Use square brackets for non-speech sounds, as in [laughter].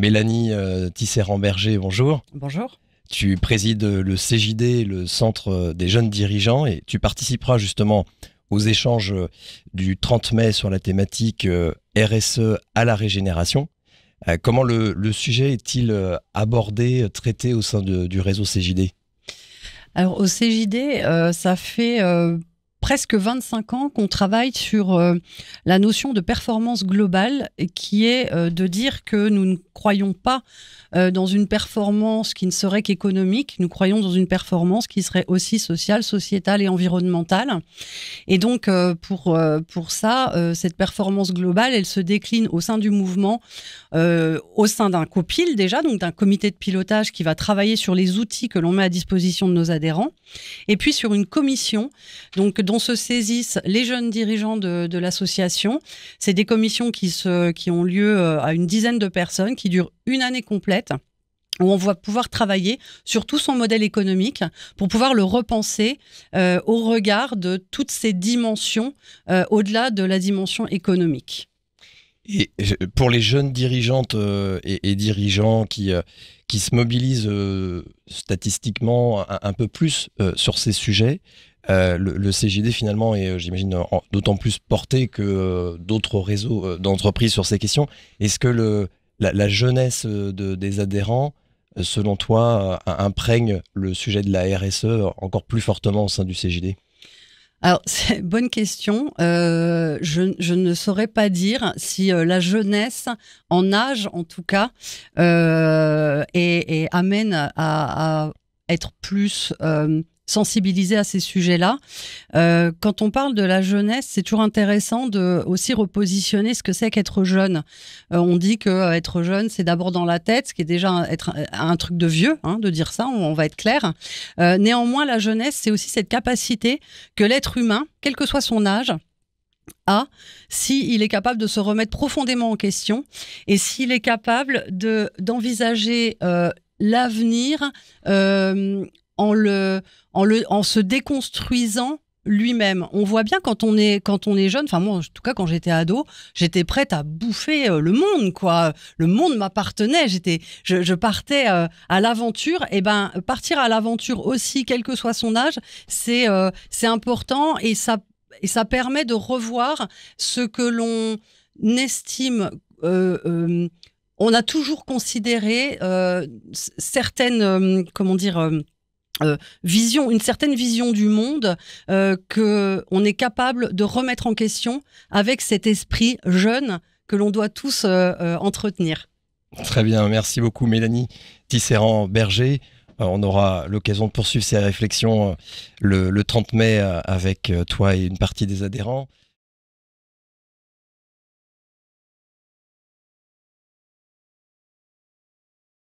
Mélanie euh, Tisserand-Berger, bonjour. Bonjour. Tu présides le CJD, le Centre euh, des jeunes dirigeants, et tu participeras justement aux échanges euh, du 30 mai sur la thématique euh, RSE à la régénération. Comment le, sujet est-il abordé, traité au sein du réseau CJD alors au CJD, ça fait presque 25 ans qu'on travaille sur euh, la notion de performance globale, qui est euh, de dire que nous ne croyons pas euh, dans une performance qui ne serait qu'économique, nous croyons dans une performance qui serait aussi sociale, sociétale et environnementale. Et donc, pour, pour ça, cette performance globale, elle se décline au sein du mouvement, au sein d'un copil déjà, donc d'un comité de pilotage qui va travailler sur les outils que l'on met à disposition de nos adhérents, et puis sur une commission, donc se saisissent les jeunes dirigeants de, l'association. C'est des commissions qui, se, qui ont lieu euh, à une dizaine de personnes, qui durent une année complète où on va pouvoir travailler sur tout son modèle économique pour pouvoir le repenser euh, au regard de toutes ces dimensions euh, au-delà de la dimension économique. Et pour les jeunes dirigeantes et, dirigeants qui, qui se mobilisent statistiquement un peu plus sur ces sujets, euh, le, le, CGD finalement est, euh, j'imagine, d'autant plus porté que euh, d'autres réseaux d'entreprises sur ces questions. Est-ce que le, la, jeunesse des adhérents, selon toi, imprègne le sujet de la RSE encore plus fortement au sein du CGD alors, [laughs] bonne question. je, ne saurais pas dire si la jeunesse, en âge en tout cas, et, amène à, à, être plus sensibiliser à ces sujets-là. Euh, quand on parle de la jeunesse, c'est toujours intéressant de aussi repositionner ce que c'est qu'être jeune. Euh, on dit que euh, être jeune, c'est d'abord dans la tête, ce qui est déjà un, être un, truc de vieux, hein, de dire ça. On, va être clair. néanmoins, la jeunesse, c'est aussi cette capacité que l'être humain, quel que soit son âge, a s'il est capable de se remettre profondément en question et s'il est capable de d'envisager l'avenir en, le, en, le, en se déconstruisant lui-même. On voit bien quand on est quand on est jeune, enfin moi en tout cas quand j'étais ado, j'étais prête à bouffer euh, le monde quoi. Le monde m'appartenait, j'étais je, partais euh, à l'aventure et eh ben partir à l'aventure aussi quel que soit son âge, c'est euh, c'est important et ça et ça permet de revoir ce que l'on estime on a toujours considéré certaines comment dire euh, vision, une certaine vision du monde euh, que on est capable de remettre en question avec cet esprit jeune que l'on doit tous euh, euh, entretenir. Très bien, merci beaucoup Mélanie Tisserand Berger. On aura l'occasion de poursuivre ces réflexions le 30 mai avec toi et une partie des adhérents.